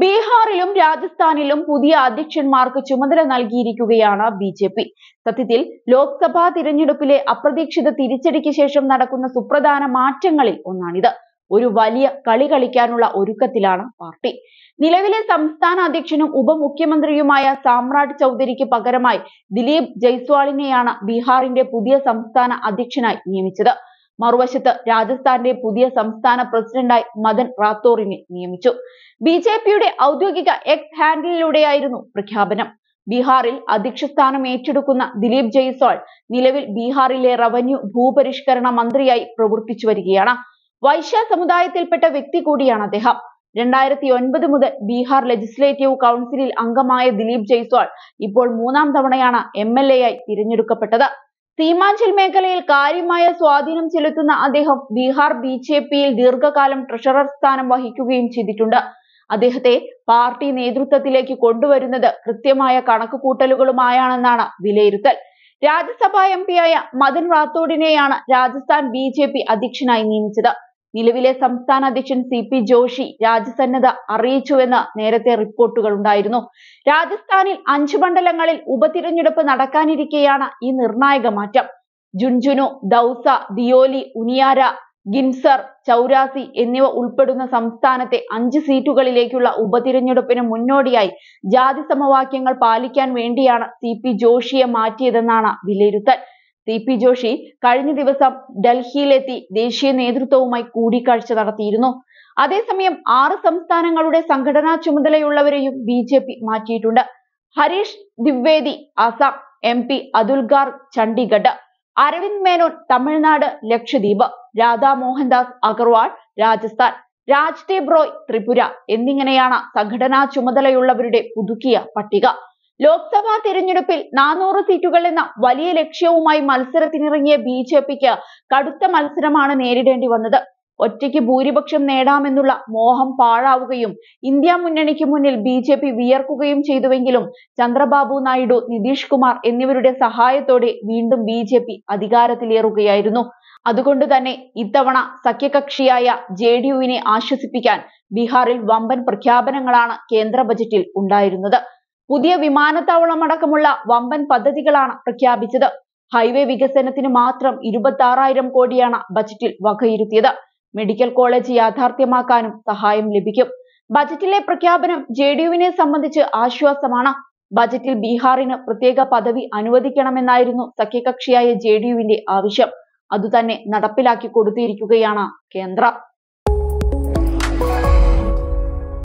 ബീഹാറിലും രാജസ്ഥാനിലും പുതിയ അധ്യക്ഷന്മാർക്ക് ചുമതല നൽകിയിരിക്കുകയാണ് ബി ജെ പി സത്യത്തിൽ ലോക്സഭാ തിരഞ്ഞെടുപ്പിലെ അപ്രതീക്ഷിത തിരിച്ചടിക്ക് ശേഷം നടക്കുന്ന സുപ്രധാന മാറ്റങ്ങളിൽ ഒന്നാണിത് ഒരു വലിയ കളി കളിക്കാനുള്ള ഒരുക്കത്തിലാണ് പാർട്ടി നിലവിലെ സംസ്ഥാന അധ്യക്ഷനും ഉപമുഖ്യമന്ത്രിയുമായ സാമ്രാട്ട് ചൗധരിക്ക് പകരമായി ദിലീപ് ജയ്സ്വാളിനെയാണ് ബീഹാറിന്റെ പുതിയ സംസ്ഥാന അധ്യക്ഷനായി നിയമിച്ചത് മറുവശത്ത് രാജസ്ഥാന്റെ പുതിയ സംസ്ഥാന പ്രസിഡന്റായി മദൻ റാത്തോറിനെ നിയമിച്ചു ബി ജെ പിയുടെ ഔദ്യോഗിക എക്സ് ഹാൻഡിലൂടെയായിരുന്നു പ്രഖ്യാപനം ബീഹാറിൽ അധ്യക്ഷ സ്ഥാനം ഏറ്റെടുക്കുന്ന ദിലീപ് ജയ്സ്വാൾ നിലവിൽ ബീഹാറിലെ റവന്യൂ ഭൂപരിഷ്കരണ മന്ത്രിയായി പ്രവർത്തിച്ചു വരികയാണ് വൈശ്യ സമുദായത്തിൽപ്പെട്ട വ്യക്തി കൂടിയാണ് അദ്ദേഹം രണ്ടായിരത്തി ഒൻപത് മുതൽ ബീഹാർ ലെജിസ്ലേറ്റീവ് കൗൺസിലിൽ അംഗമായ ദിലീപ് ജയ്സ്വാൾ ഇപ്പോൾ മൂന്നാം തവണയാണ് എം എൽ എ ആയി തിരഞ്ഞെടുക്കപ്പെട്ടത് സീമാഞ്ചൽ മേഖലയിൽ കാര്യമായ സ്വാധീനം ചെലുത്തുന്ന അദ്ദേഹം ബീഹാർ ബി ജെ പിയിൽ ദീർഘകാലം ട്രഷറർ സ്ഥാനം വഹിക്കുകയും ചെയ്തിട്ടുണ്ട് അദ്ദേഹത്തെ പാർട്ടി നേതൃത്വത്തിലേക്ക് കൊണ്ടുവരുന്നത് കൃത്യമായ കണക്കുകൂട്ടലുകളുമായാണെന്നാണ് വിലയിരുത്തൽ രാജ്യസഭാ എം പിയായ മദൻ റാത്തോഡിനെയാണ് രാജസ്ഥാൻ ബി ജെ പി അധ്യക്ഷനായി നിയമിച്ചത് നിലവിലെ സംസ്ഥാന അധ്യക്ഷൻ സി പി ജോഷി രാജ്യസന്നദ്ധ അറിയിച്ചുവെന്ന് നേരത്തെ റിപ്പോർട്ടുകൾ ഉണ്ടായിരുന്നു രാജസ്ഥാനിൽ അഞ്ച് മണ്ഡലങ്ങളിൽ ഉപതിരഞ്ഞെടുപ്പ് നടക്കാനിരിക്കെയാണ് ഈ നിർണായക മാറ്റം ജുൻജുനു ദൗസ ദിയോലി ഉനിയാര ഗിൻസർ ചൗരാസി എന്നിവ ഉൾപ്പെടുന്ന സംസ്ഥാനത്തെ അഞ്ച് സീറ്റുകളിലേക്കുള്ള ഉപതിരഞ്ഞെടുപ്പിന് മുന്നോടിയായി ജാതി സമവാക്യങ്ങൾ പാലിക്കാൻ വേണ്ടിയാണ് സി പി ജോഷിയെ മാറ്റിയതെന്നാണ് വിലയിരുത്തൽ സി പി ജോഷി കഴിഞ്ഞ ദിവസം ഡൽഹിയിലെത്തി ദേശീയ നേതൃത്വവുമായി കൂടിക്കാഴ്ച നടത്തിയിരുന്നു അതേസമയം ആറ് സംസ്ഥാനങ്ങളുടെ സംഘടനാ ചുമതലയുള്ളവരെയും ബി ജെ പി മാറ്റിയിട്ടുണ്ട് ഹരീഷ് ദ്വിവേദി അസം എം പി അതുൽഗാർ ചണ്ഡിഗഡ് ചണ്ഡീഗഡ് അരവിന്ദ് മേനോൻ തമിഴ്നാട് ലക്ഷദ്വീപ് രാധാ മോഹൻദാസ് അഗർവാൾ രാജസ്ഥാൻ രാജ്ദീപ് റോയ് ത്രിപുര എന്നിങ്ങനെയാണ് സംഘടനാ ചുമതലയുള്ളവരുടെ പുതുക്കിയ പട്ടിക ലോക്സഭാ തിരഞ്ഞെടുപ്പിൽ നാനൂറ് സീറ്റുകൾ എന്ന വലിയ ലക്ഷ്യവുമായി മത്സരത്തിനിറങ്ങിയ ബി ജെ പിക്ക് കടുത്ത മത്സരമാണ് നേരിടേണ്ടി വന്നത് ഒറ്റയ്ക്ക് ഭൂരിപക്ഷം നേടാമെന്നുള്ള മോഹം പാഴാവുകയും ഇന്ത്യ മുന്നണിക്ക് മുന്നിൽ ബി ജെ പി വിയർക്കുകയും ചെയ്തുവെങ്കിലും ചന്ദ്രബാബു നായിഡു നിതീഷ് കുമാർ എന്നിവരുടെ സഹായത്തോടെ വീണ്ടും ബി ജെ പി അധികാരത്തിലേറുകയായിരുന്നു അതുകൊണ്ട് തന്നെ ഇത്തവണ സഖ്യകക്ഷിയായ ജെ ഡി യുവിനെ ആശ്വസിപ്പിക്കാൻ ബീഹാറിൽ വമ്പൻ പ്രഖ്യാപനങ്ങളാണ് കേന്ദ്ര ബജറ്റിൽ ഉണ്ടായിരുന്നത് പുതിയ വിമാനത്താവളം അടക്കമുള്ള വമ്പൻ പദ്ധതികളാണ് പ്രഖ്യാപിച്ചത് ഹൈവേ വികസനത്തിന് മാത്രം ഇരുപത്തി ആറായിരം കോടിയാണ് ബജറ്റിൽ വകയിരുത്തിയത് മെഡിക്കൽ കോളേജ് യാഥാർത്ഥ്യമാക്കാനും സഹായം ലഭിക്കും ബജറ്റിലെ പ്രഖ്യാപനം ജെ സംബന്ധിച്ച് ആശ്വാസമാണ് ബജറ്റിൽ ബീഹാറിന് പ്രത്യേക പദവി അനുവദിക്കണമെന്നായിരുന്നു സഖ്യകക്ഷിയായ ജെ ആവശ്യം അതുതന്നെ നടപ്പിലാക്കി കൊടുത്തിരിക്കുകയാണ് കേന്ദ്രം